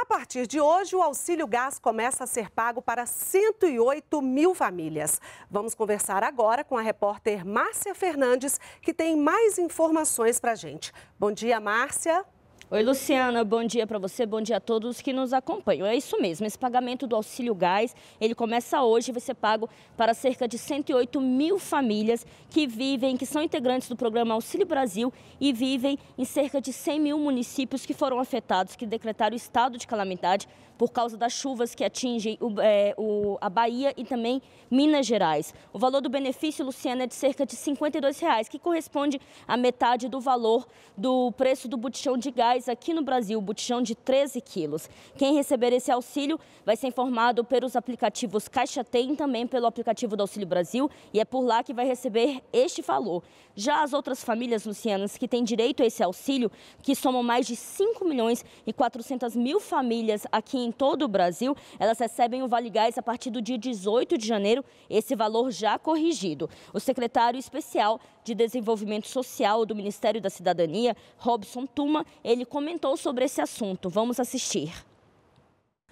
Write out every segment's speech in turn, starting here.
A partir de hoje, o auxílio gás começa a ser pago para 108 mil famílias. Vamos conversar agora com a repórter Márcia Fernandes, que tem mais informações para a gente. Bom dia, Márcia. Oi, Luciana, bom dia para você, bom dia a todos que nos acompanham. É isso mesmo, esse pagamento do auxílio gás, ele começa hoje e vai ser pago para cerca de 108 mil famílias que vivem, que são integrantes do programa Auxílio Brasil e vivem em cerca de 100 mil municípios que foram afetados, que decretaram estado de calamidade por causa das chuvas que atingem o, é, o, a Bahia e também Minas Gerais. O valor do benefício, Luciana, é de cerca de R$ reais, que corresponde à metade do valor do preço do botijão de gás reais aqui no Brasil, o botijão de 13 quilos. Quem receber esse auxílio vai ser informado pelos aplicativos Caixa Tem também pelo aplicativo do Auxílio Brasil e é por lá que vai receber este valor. Já as outras famílias lucianas que têm direito a esse auxílio, que somam mais de 5 milhões e 400 mil famílias aqui em todo o Brasil, elas recebem o Vale Gás a partir do dia 18 de janeiro, esse valor já corrigido. O secretário especial de Desenvolvimento Social do Ministério da Cidadania, Robson Tuma, ele comentou sobre esse assunto. Vamos assistir.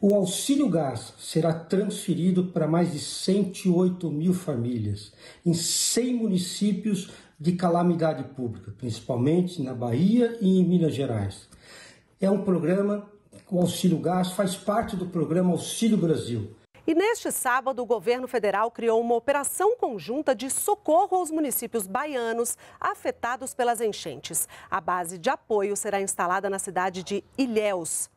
O auxílio gás será transferido para mais de 108 mil famílias em 100 municípios de calamidade pública, principalmente na Bahia e em Minas Gerais. É um programa, o auxílio gás faz parte do programa Auxílio Brasil, e neste sábado, o governo federal criou uma operação conjunta de socorro aos municípios baianos afetados pelas enchentes. A base de apoio será instalada na cidade de Ilhéus,